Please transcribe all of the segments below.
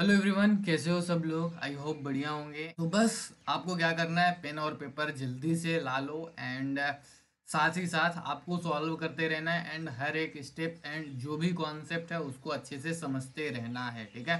hello everyone कैसे हो सब लोग आई होप बढ़िया होंगे तो बस आपको क्या करना है पेन और पेपर जल्दी से ला लो एंड साथ ही साथ आपको सॉल्व करते रहना है एंड हर एक स्टेप एंड जो भी कॉन्सेप्ट है उसको अच्छे से समझते रहना है ठीक है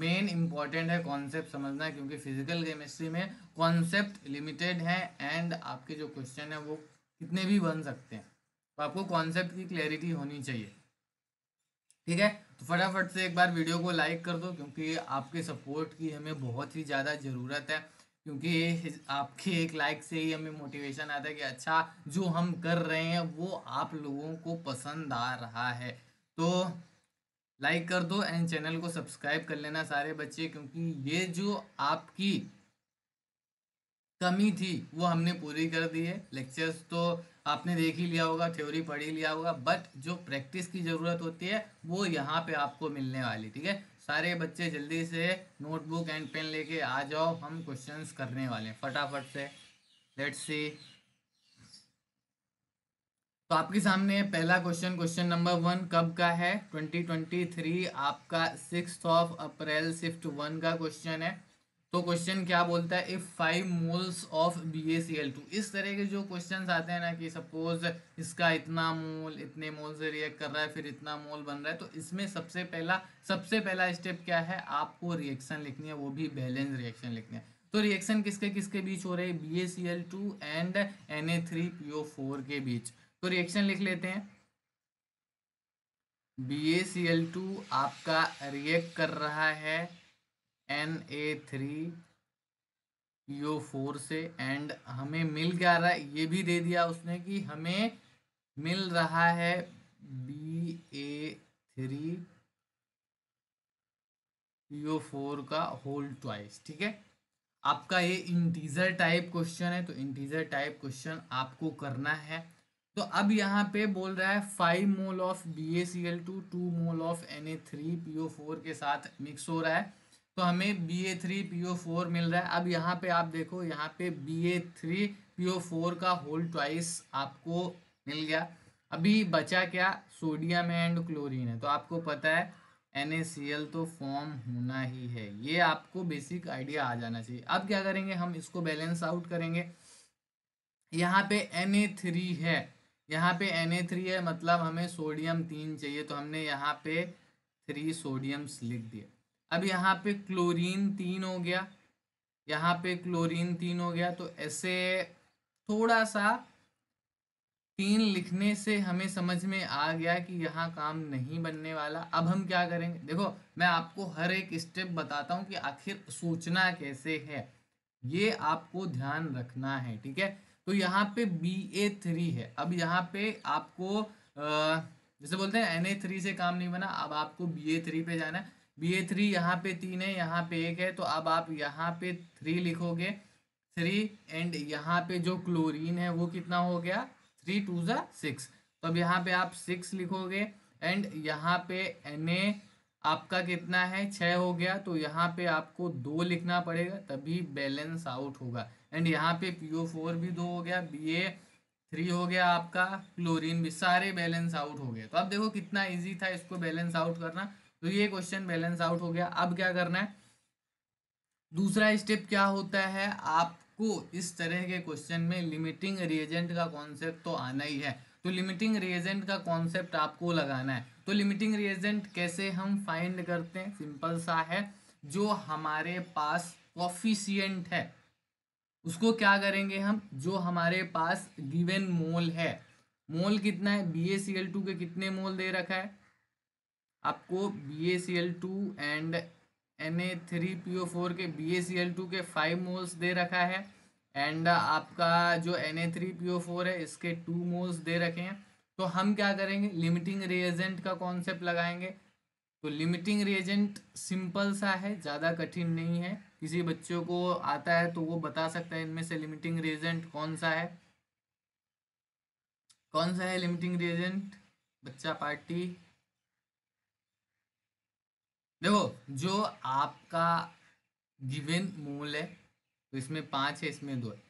मेन इम्पॉर्टेंट है कॉन्सेप्ट समझना क्योंकि फिजिकल केमिस्ट्री में कॉन्सेप्ट लिमिटेड है एंड आपके जो क्वेश्चन है वो कितने भी बन सकते हैं तो आपको कॉन्सेप्ट की क्लैरिटी होनी चाहिए ठीक है तो फटाफट से एक बार वीडियो को लाइक कर दो क्योंकि आपके सपोर्ट की हमें बहुत ही ज़्यादा ज़रूरत है क्योंकि आपके एक लाइक से ही हमें मोटिवेशन आता है कि अच्छा जो हम कर रहे हैं वो आप लोगों को पसंद आ रहा है तो लाइक कर दो एंड चैनल को सब्सक्राइब कर लेना सारे बच्चे क्योंकि ये जो आपकी कमी थी वो हमने पूरी कर दी है लेक्चर्स तो आपने देख ही लिया होगा थ्योरी पढ़ ही लिया होगा बट जो प्रैक्टिस की ज़रूरत होती है वो यहाँ पे आपको मिलने वाली ठीक है सारे बच्चे जल्दी से नोटबुक एंड पेन लेके आ जाओ हम क्वेश्चंस करने वाले हैं फटाफट से लेट्स सी तो आपके सामने पहला क्वेश्चन क्वेश्चन नंबर वन कब का है थ्री आपका six of April shift one का क्वेश्चन है तो क्वेश्चन क्या बोलता है if five moles of B A L two इस तरह के जो क्वेश्चन आते हैं ना कि सपोज इसका इतना मोल इतने मोल से रिएक्ट कर रहा है फिर इतना मोल बन रहा है तो इसमें सबसे पहला सबसे पहला स्टेप क्या है आपको रिएक्शन लिखनी है वो भी बैलेंस रिएक्शन लिखनी है तो रिएक्शन किसके किसके बीच हो रही है B A L two and N A three P O four के बीच तो रिएक्शन लिख लेते हैं B A C L two आपका रिएक्ट कर रहा है N A three O four से एंड हमें मिल क्या रहा है ये भी दे दिया उसने कि हमें मिल रहा है B A three O four का होल ट्वाइस ठीक है आपका ये इंटीजर टाइप क्वेश्चन है तो इंटीजर टाइप क्वेश्चन आपको करना है तो अब यहाँ पे बोल रहा है five mole of B A C L two two mole of N A three P O four के साथ मिक्स हो रहा है तो हमें B A three P O four मिल रहा है अब यहाँ पे आप देखो यहाँ पे B A three P O four का होल ट्वाइस आपको मिल गया अभी बचा क्या सोडियम एंड क्लोरीन है तो आपको पता है एन ए सी एल तो फॉर्म होना ही है ये आपको बेसिक आइडिया आ जाना चाहिए अब क्या करेंगे हम इसको बैलेंस आउट करेंगे यहाँ पे एन ए थ्री है यहाँ पे एन ए थ्री है मतलब हमें सोडियम तीन चाहिए तो हमने यहाँ पे थ्री सोडियम्स लिख दिया अब यहाँ पे क्लोरीन तीन हो गया यहाँ पे क्लोरीन तीन हो गया तो ऐसे थोड़ा सा तीन लिखने से हमें समझ में आ गया कि यहाँ काम नहीं बनने वाला अब हम क्या करेंगे देखो मैं आपको हर एक स्टेप बताता हूँ कि आखिर सोचना कैसे है ये आपको ध्यान रखना है ठीक है तो यहाँ पे बी ए थ्री है अब यहाँ पे आपको जैसे बोलते हैं एन ए थ्री से काम नहीं बना अब आपको बी ए थ्री पे जाना है बी ए थ्री यहाँ पे तीन है यहाँ पे एक है तो अब आप यहाँ पे थ्री लिखोगे थ्री एंड यहाँ पे जो क्लोरीन है वो कितना हो गया थ्री टू ज़ा सिक्स तो अब यहाँ पे आप सिक्स लिखोगे एंड यहाँ पे एन ए आपका कितना है छः हो गया तो यहाँ पे आपको दो लिखना पड़ेगा तभी बैलेंस आउट होगा एंड यहाँ पे पी ओ फोर भी दो हो गया बी ए थ्री हो गया आपका क्लोरीन भी सारे बैलेंस आउट हो गए तो अब देखो कितना ईजी था इसको बैलेंस आउट करना तो ये क्वेश्चन बैलेंस आउट हो गया अब क्या करना है दूसरा स्टेप क्या होता है आपको इस तरह के क्वेश्चन में लिमिटिंग रिएजेंट का कॉन्सेप्ट तो आना ही है तो लिमिटिंग रिएजेंट का कॉन्सेप्ट आपको लगाना है तो लिमिटिंग रिएजेंट कैसे हम फाइंड करते हैं सिंपल सा है जो हमारे पास कॉफिशियंट है उसको क्या करेंगे हम जो हमारे पास गिवन मोल है मोल कितना है बी के कितने मोल दे रखा है आपको B A C L two and N A three P O four के B A C L two के फाइव मोल्स दे रखा है एंड आपका जो N A three P O four है इसके टू मोल्स दे रखे हैं तो हम क्या करेंगे लिमिटिंग रिएजेंट का कॉन्सेप्ट लगाएंगे तो लिमिटिंग रिएजेंट सिंपल सा है ज़्यादा कठिन नहीं है किसी बच्चों को आता है तो वो बता सकता है इनमें से लिमिटिंग रिएजेंट कौन सा है कौन सा है लिमिटिंग रिएजेंट बच्चा पार्टी देखो जो आपका गिवन मूल है तो इसमें पाँच है इसमें दो है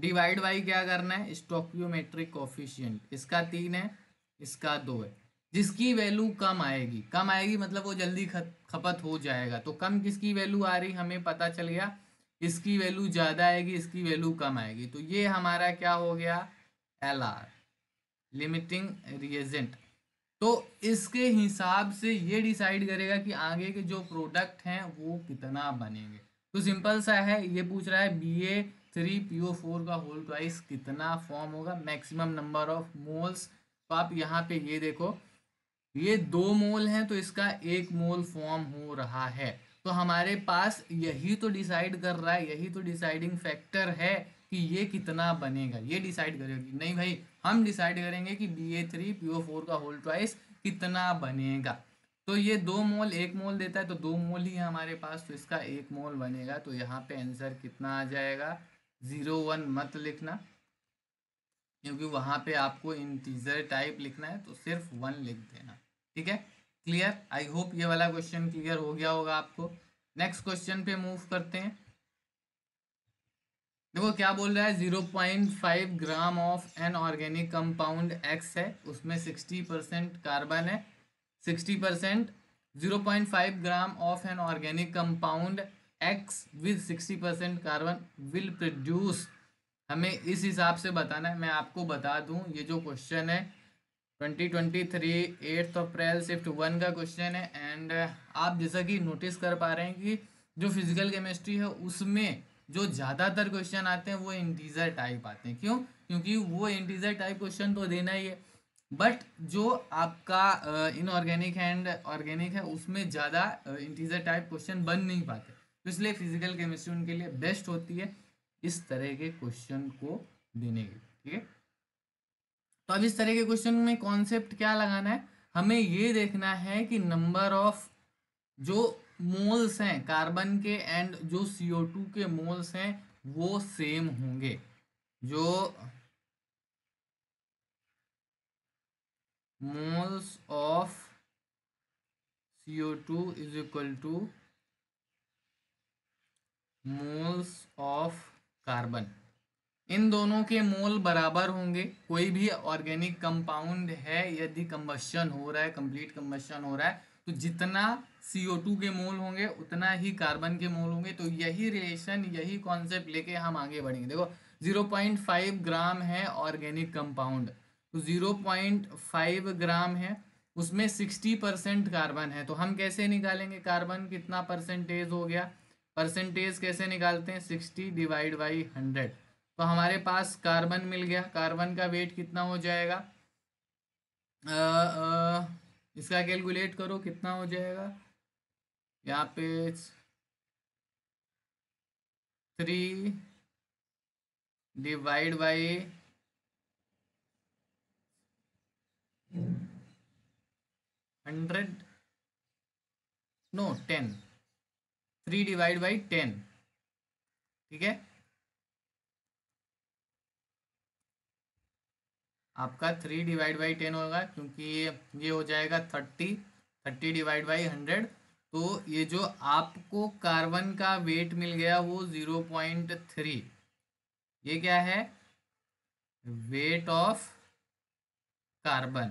डिवाइड बाई क्या करना है स्टोक्योमेट्रिक कोफिशियंट इसका तीन है इसका दो है जिसकी वैल्यू कम आएगी कम आएगी मतलब वो जल्दी खपत हो जाएगा तो कम किसकी वैल्यू आ रही हमें पता चल गया इसकी वैल्यू ज़्यादा आएगी इसकी वैल्यू कम आएगी तो ये हमारा क्या हो गया एल आर लिमिटिंग रिएजेंट तो इसके हिसाब से ये डिसाइड करेगा कि आगे के जो प्रोडक्ट हैं वो कितना बनेंगे तो सिंपल सा है ये पूछ रहा है B A three P O four का होल ट्वाइस कितना फॉर्म होगा मैक्सिमम नंबर ऑफ मोल्स तो आप यहाँ पे ये देखो ये दो मोल हैं तो इसका एक मोल फॉर्म हो रहा है तो हमारे पास यही तो डिसाइड कर रहा है यही तो डिसाइडिंग फैक्टर है कि ये कितना बनेगा ये डिसाइड करेगी नहीं भाई हम डिसाइड करेंगे कि B A three P O four का होल ट्वाइस कितना बनेगा तो ये दो मोल एक मोल देता है तो दो मोल ही है हमारे पास तो इसका एक मोल बनेगा तो यहाँ पे आंसर कितना आ जाएगा ज़ीरो वन मत लिखना क्योंकि वहाँ पे आपको इंटीजर टाइप लिखना है तो सिर्फ वन लिख देना ठीक है क्लियर आई होप ये वाला क्वेश्चन क्लियर हो गया होगा आपको नेक्स्ट क्वेश्चन पे मूव करते हैं देखो क्या बोल रहा है zero point five gram of an organic compound X है उसमें सिक्सटी परसेंट कार्बन है sixty percent zero point five gram of an organic compound X with sixty percent carbon will produce हमें इस हिसाब से बताना है मैं आपको बता दूं ये जो क्वेश्चन है twenty twenty three eighth April shift one का क्वेश्चन है एंड आप जैसा कि नोटिस कर पा रहे हैं कि जो फिजिकल केमिस्ट्री है उसमें जो ज़्यादातर क्वेश्चन आते हैं वो इंटीजर टाइप आते हैं क्यों क्योंकि वो इंटीजर टाइप क्वेश्चन तो देना ही है बट जो आपका इनऑर्गेनिक एंड ऑर्गेनिक है उसमें ज़्यादा इंटीजर टाइप क्वेश्चन बन नहीं पाते तो इसलिए फिजिकल केमिस्ट्री उनके लिए बेस्ट होती है इस तरह के क्वेश्चन को देने के ठीक है तो अब इस तरह के क्वेश्चन में कॉन्सेप्ट क्या लगाना है हमें ये देखना है कि नंबर ऑफ जो मोल्स हैं कार्बन के एंड जो सीओ टू के मोल्स हैं वो सेम होंगे जो moles of CO two is equal to moles of carbon इन दोनों के मोल बराबर होंगे कोई भी ऑर्गेनिक कंपाउंड है यदि कंबशन हो रहा है कंप्लीट कंबशन हो रहा है तो जितना CO2 के मोल होंगे उतना ही कार्बन के मोल होंगे तो यही रिलेशन यही कॉन्सेप्ट लेके हम आगे बढ़ेंगे देखो 0.5 ग्राम है ऑर्गेनिक कंपाउंड तो 0.5 ग्राम है उसमें 60 परसेंट कार्बन है तो हम कैसे निकालेंगे कार्बन कितना परसेंटेज हो गया परसेंटेज कैसे निकालते हैं 60 डिवाइड बाई 100 तो हमारे पास कार्बन मिल गया कार्बन का वेट कितना हो जाएगा आ, आ, इसका कैलकुलेट करो कितना हो जाएगा यहाँ पे three divide by hundred no ten three divide by ten ठीक है आपका थ्री डिवाइड बाई टेन होगा क्योंकि ये ये हो जाएगा thirty thirty divide by hundred तो ये जो आपको कार्बन का वेट मिल गया वो ज़ीरो पॉइंट थ्री ये क्या है वेट ऑफ कार्बन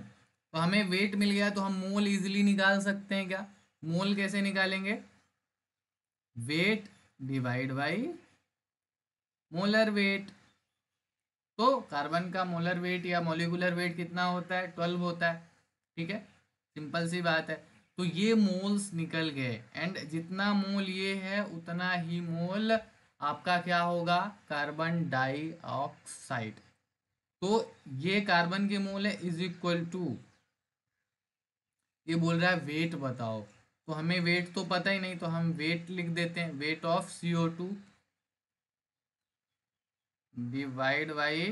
तो हमें वेट मिल गया तो हम मोल इजीली निकाल सकते हैं क्या मोल कैसे निकालेंगे weight divide by molar weight तो कार्बन का मोलर वेट या मोलिकुलर वेट कितना होता है ट्वेल्व होता है ठीक है सिंपल सी बात है तो ये मोल्स निकल गए एंड जितना मोल ये है उतना ही मोल आपका क्या होगा कार्बन डाइऑक्साइड तो ये कार्बन के मोल है इज इक्वल टू ये बोल रहा है वेट बताओ तो हमें वेट तो पता ही नहीं तो हम वेट लिख देते हैं weight of CO two divide by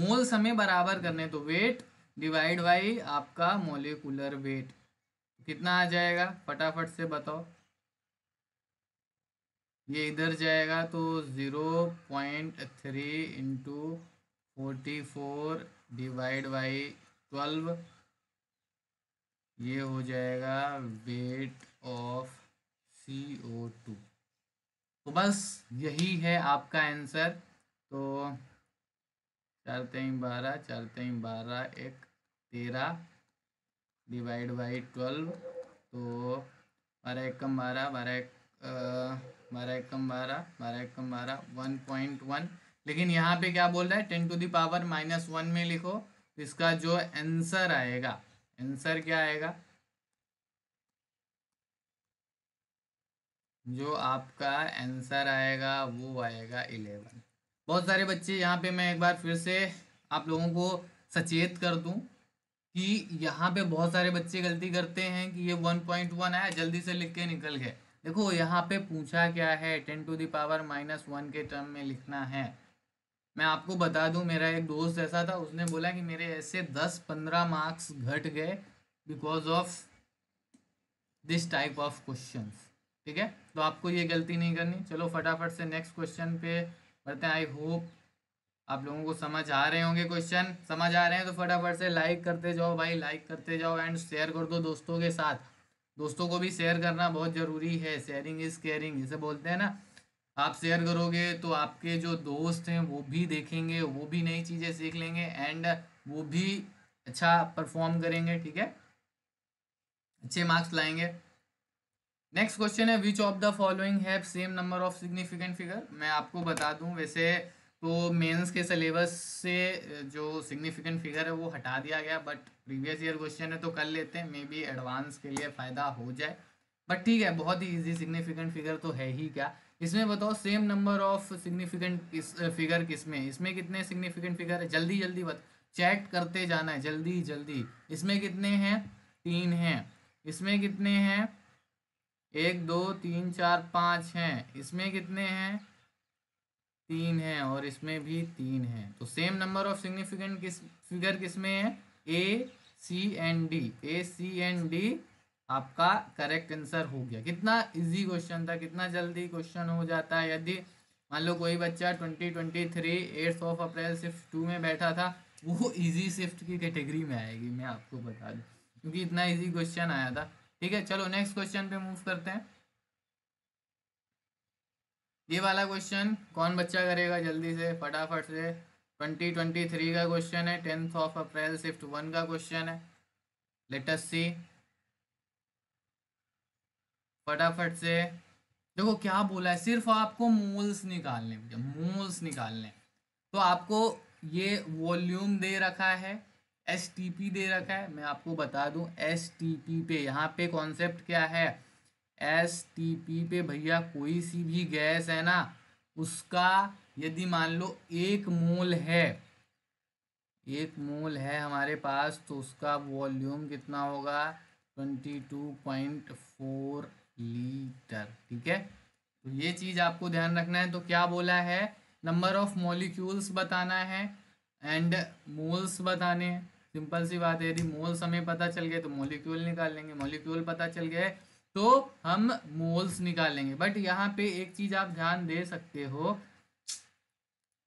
moles हमें बराबर करने तो वेट डिवाइड बाई आपका मोलिकुलर वेट कितना आ जाएगा फटाफट से बताओ ये इधर जाएगा तो zero point three into forty four divide by twelve ये हो जाएगा weight of C O two तो बस यही है आपका आंसर तो चार तीन बारह चार तीन बारह एक तेरह डिवाइड बाई ट्वेल्व तो बारह एक कम बारह बारह एक बारह एक कम बारह बारह एक कम बारह वन पॉइंट वन लेकिन यहाँ पे क्या बोल रहा है ten to the power minus one में लिखो तो इसका जो आंसर आएगा आंसर क्या आएगा जो आपका आंसर आएगा वो आएगा इलेवन बहुत सारे बच्चे यहाँ पे मैं एक बार फिर से आप लोगों को सचेत कर दूँ कि यहाँ पे बहुत सारे बच्चे गलती करते हैं कि ये वन पॉइंट वन आया जल्दी से लिख के निकल गए देखो यहाँ पे पूछा क्या है ten to the power minus one के टर्म में लिखना है मैं आपको बता दूँ मेरा एक दोस्त ऐसा था उसने बोला कि मेरे ऐसे दस पंद्रह मार्क्स घट गए because of this type of question ठीक है तो आपको ये गलती नहीं करनी चलो फटाफट से नेक्स्ट क्वेश्चन पे बढ़ते हैं आई होप आप लोगों को समझ आ रहे होंगे क्वेश्चन समझ आ रहे हैं तो फटाफट से लाइक करते जाओ भाई लाइक करते जाओ एंड शेयर कर दो दोस्तों के साथ दोस्तों को भी शेयर करना बहुत ज़रूरी है शेयरिंग इज़ केयरिंग इसे बोलते हैं ना आप शेयर करोगे तो आपके जो दोस्त हैं वो भी देखेंगे वो भी नई चीज़ें सीख लेंगे एंड वो भी अच्छा परफॉर्म करेंगे ठीक है अच्छे मार्क्स लाएंगे नेक्स्ट क्वेश्चन है which of the following have same number of significant figure मैं आपको बता दूं वैसे तो मेंस के सिलेबस से जो सिग्निफिकेंट फिगर है वो हटा दिया गया बट प्रीवियस ईयर क्वेश्चन है तो कर लेते हैं मे बी एडवांस के लिए फ़ायदा हो जाए बट ठीक है बहुत ही इजी सिग्निफिकेंट फिगर तो है ही क्या इसमें बताओ सेम नंबर ऑफ सिग्निफिकेंट किस फिगर किस में इसमें कितने सिग्निफिकेंट फिगर है जल्दी जल्दी बत चेक करते जाना है जल्दी जल्दी इसमें कितने हैं तीन हैं इसमें कितने हैं एक दो तीन चार पाँच हैं इसमें कितने हैं तीन है और इसमें भी तीन तो है तो सेम नंबर ऑफ सिग्निफिकेंट किस फिगर किस में है A C N D A C N D आपका करेक्ट आंसर हो गया कितना इजी क्वेश्चन था कितना जल्दी क्वेश्चन हो जाता है यदि मान लो कोई बच्चा twenty twenty three eighth of April shift two में बैठा था वो इजी शिफ्ट की कैटेगरी में आएगी मैं आपको बता दूँ क्योंकि इतना इजी क्वेश्चन आया था ठीक है चलो नेक्स्ट क्वेश्चन पे मूव करते हैं ये वाला क्वेश्चन कौन बच्चा करेगा जल्दी से फटाफट से 2023 का क्वेश्चन है tenth of April shift one का क्वेश्चन है लेटस सी फटाफट से देखो क्या बोला है सिर्फ आपको मोल्स निकालने मोल्स निकालने तो आपको ये वॉल्यूम दे रखा है एस दे रखा है मैं आपको बता दूं एस पे यहाँ पे कॉन्सेप्ट क्या है एस टी पी पे भैया कोई सी भी गैस है ना उसका यदि मान लो एक मोल है एक मोल है हमारे पास तो उसका वॉल्यूम कितना होगा twenty two point four litre ठीक है तो ये चीज़ आपको ध्यान रखना है तो क्या बोला है नंबर ऑफ मॉलिक्यूल्स बताना है एंड मोल्स बताने हैं सिंपल सी बात है यदि मोल्स हमें पता चल गए तो मॉलिक्यूल निकाल लेंगे मॉलिक्यूल पता चल गए तो हम मोल्स निकालेंगे बट यहाँ पे एक चीज आप ध्यान दे सकते हो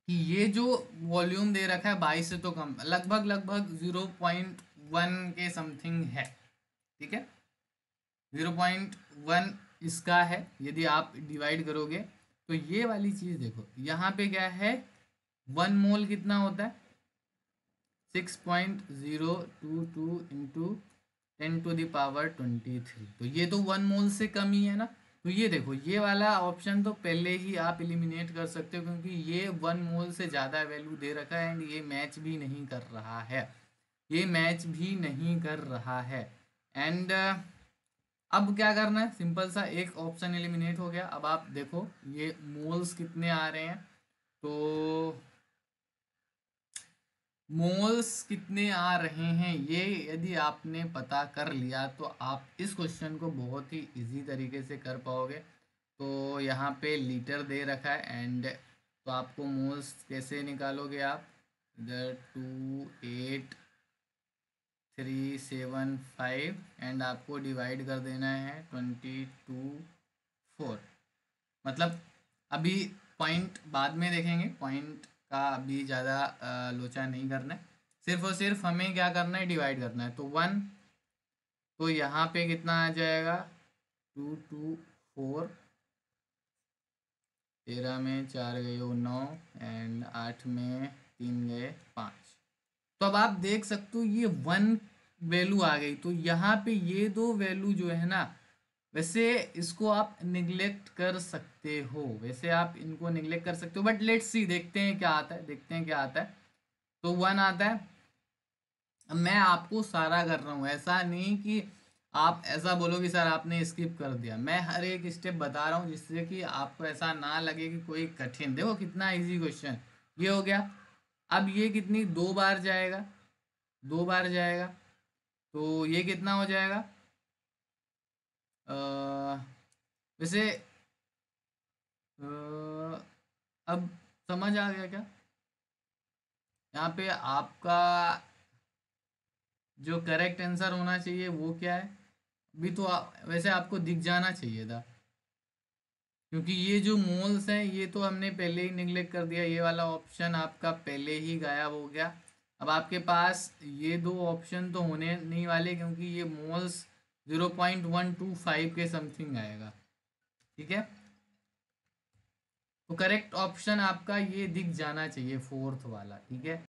कि ये जो वॉल्यूम दे रखा है बाईस से तो कम लगभग लगभग जीरो पॉइंट वन के समथिंग है ठीक है जीरो पॉइंट वन इसका है यदि आप डिवाइड करोगे तो ये वाली चीज देखो यहाँ पे क्या है वन मोल कितना होता है six point zero two two into ten to the power twenty three तो ये तो वन मोल से कम ही है ना तो ये देखो ये वाला ऑप्शन तो पहले ही आप इलिमिनेट कर सकते हो क्योंकि ये वन मोल से ज़्यादा वैल्यू दे रखा है एंड ये मैच भी नहीं कर रहा है ये मैच भी नहीं कर रहा है एंड uh, अब क्या करना है सिंपल सा एक ऑप्शन एलिमिनेट हो गया अब आप देखो ये मोल्स कितने आ रहे हैं तो मोल्स कितने आ रहे हैं ये यदि आपने पता कर लिया तो आप इस क्वेश्चन को बहुत ही इजी तरीके से कर पाओगे तो यहाँ पे लीटर दे रखा है एंड तो आपको मोल्स कैसे निकालोगे आप इधर two eight three seven five and आपको डिवाइड कर देना है ट्वेंटी टू फोर मतलब अभी पॉइंट बाद में देखेंगे पॉइंट का भी ज़्यादा लोचा नहीं करना है सिर्फ और सिर्फ हमें क्या करना है डिवाइड करना है तो वन तो यहाँ पे कितना आ जाएगा टू टू फोर तेरह में चार गए वो नौ एंड आठ में तीन गए पाँच तो अब आप देख सकते हो ये वन वैल्यू आ गई तो यहाँ पे ये दो वैल्यू जो है ना वैसे इसको आप निग्लेक्ट कर सकते हो वैसे आप इनको निग्लेक्ट कर सकते हो बट लेट्स सी देखते हैं क्या आता है देखते हैं क्या आता है तो वन आता है मैं आपको सारा कर रहा हूँ ऐसा नहीं कि आप ऐसा बोलो कि सर आपने स्किप कर दिया मैं हर एक स्टेप बता रहा हूँ जिससे कि आपको ऐसा ना लगे कि कोई कठिन देखो कितना इजी क्वेश्चन ये हो गया अब ये कितनी दो बार जाएगा दो बार जाएगा तो ये कितना हो जाएगा वैसे अब समझ आ गया क्या यहाँ पे आपका जो करेक्ट आंसर होना चाहिए वो क्या है भी तो आप, वैसे आपको दिख जाना चाहिए था क्योंकि ये जो मोल्स हैं ये तो हमने पहले ही निगलेक्ट कर दिया ये वाला ऑप्शन आपका पहले ही गायब हो गया अब आपके पास ये दो ऑप्शन तो होने नहीं वाले क्योंकि ये moles zero point one two five के समथिंग आएगा ठीक है तो करेक्ट ऑप्शन आपका ये दिख जाना चाहिए फोर्थ वाला ठीक है